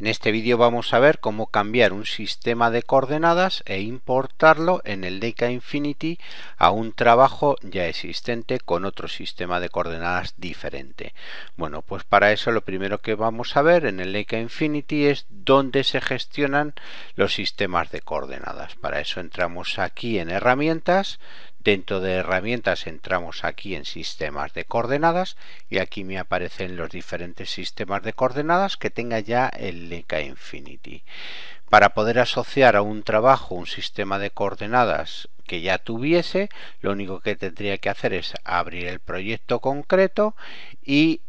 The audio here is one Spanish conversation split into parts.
En este vídeo vamos a ver cómo cambiar un sistema de coordenadas e importarlo en el Deca Infinity a un trabajo ya existente con otro sistema de coordenadas diferente. Bueno, pues para eso lo primero que vamos a ver en el Deca Infinity es dónde se gestionan los sistemas de coordenadas. Para eso entramos aquí en herramientas, Dentro de herramientas entramos aquí en sistemas de coordenadas y aquí me aparecen los diferentes sistemas de coordenadas que tenga ya el LK Infinity. Para poder asociar a un trabajo un sistema de coordenadas que ya tuviese, lo único que tendría que hacer es abrir el proyecto concreto y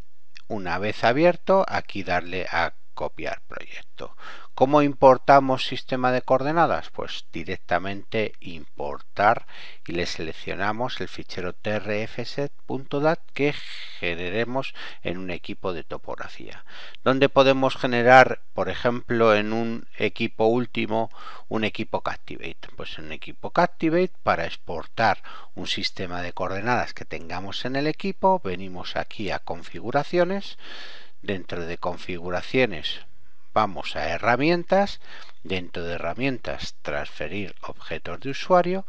una vez abierto aquí darle a copiar proyecto. ¿Cómo importamos sistema de coordenadas? Pues directamente importar y le seleccionamos el fichero trfset.dat que generemos en un equipo de topografía. Donde podemos generar, por ejemplo, en un equipo último, un equipo Captivate? Pues en un equipo Captivate para exportar un sistema de coordenadas que tengamos en el equipo, venimos aquí a configuraciones, dentro de configuraciones vamos a herramientas, dentro de herramientas transferir objetos de usuario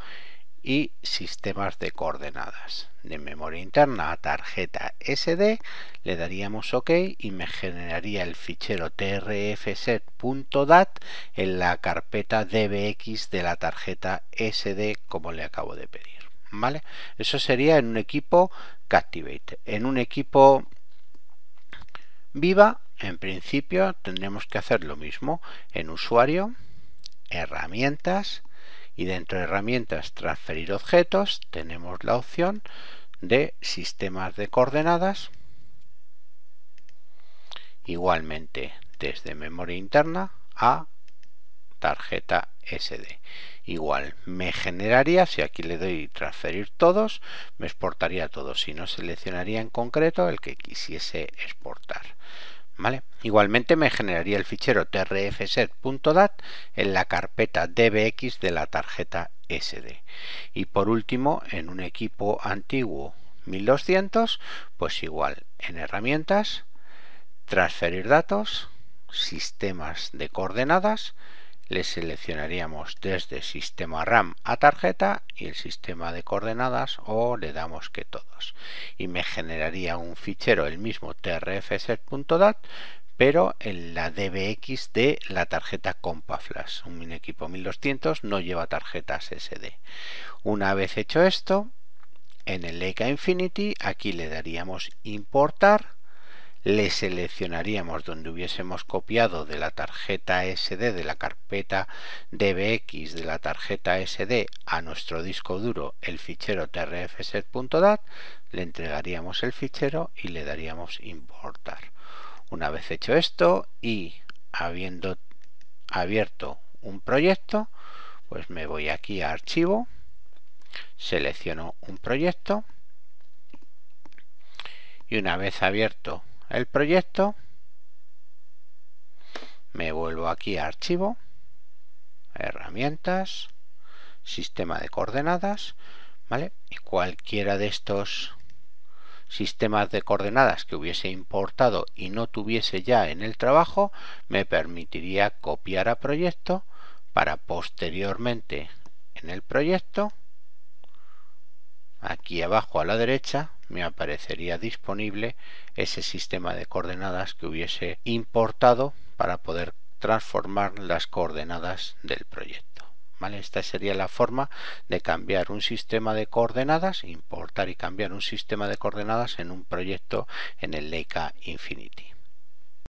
y sistemas de coordenadas. De memoria interna a tarjeta SD le daríamos OK y me generaría el fichero trfset.dat en la carpeta dbx de la tarjeta SD como le acabo de pedir. ¿Vale? Eso sería en un equipo Captivate. En un equipo viva, en principio tendremos que hacer lo mismo en usuario, herramientas y dentro de herramientas transferir objetos tenemos la opción de sistemas de coordenadas. Igualmente desde memoria interna a tarjeta SD. Igual, me generaría, si aquí le doy transferir todos, me exportaría todos. Si no, seleccionaría en concreto el que quisiese exportar. ¿Vale? Igualmente me generaría el fichero trfset.dat en la carpeta dbx de la tarjeta SD. Y por último, en un equipo antiguo 1200, pues igual en herramientas, transferir datos, sistemas de coordenadas le seleccionaríamos desde sistema RAM a tarjeta y el sistema de coordenadas o le damos que todos. Y me generaría un fichero, el mismo trfset.dat, pero en la DBX de la tarjeta CompaFlash. Un equipo 1200 no lleva tarjetas SD. Una vez hecho esto, en el Leica Infinity aquí le daríamos importar le seleccionaríamos donde hubiésemos copiado de la tarjeta SD de la carpeta DBX de la tarjeta SD a nuestro disco duro el fichero trfset.dat, le entregaríamos el fichero y le daríamos importar. Una vez hecho esto y habiendo abierto un proyecto, pues me voy aquí a archivo, selecciono un proyecto y una vez abierto el proyecto, me vuelvo aquí a archivo, herramientas, sistema de coordenadas, ¿vale? Y cualquiera de estos sistemas de coordenadas que hubiese importado y no tuviese ya en el trabajo, me permitiría copiar a proyecto para posteriormente en el proyecto, aquí abajo a la derecha, me aparecería disponible ese sistema de coordenadas que hubiese importado para poder transformar las coordenadas del proyecto. ¿Vale? Esta sería la forma de cambiar un sistema de coordenadas, importar y cambiar un sistema de coordenadas en un proyecto en el Leica Infinity.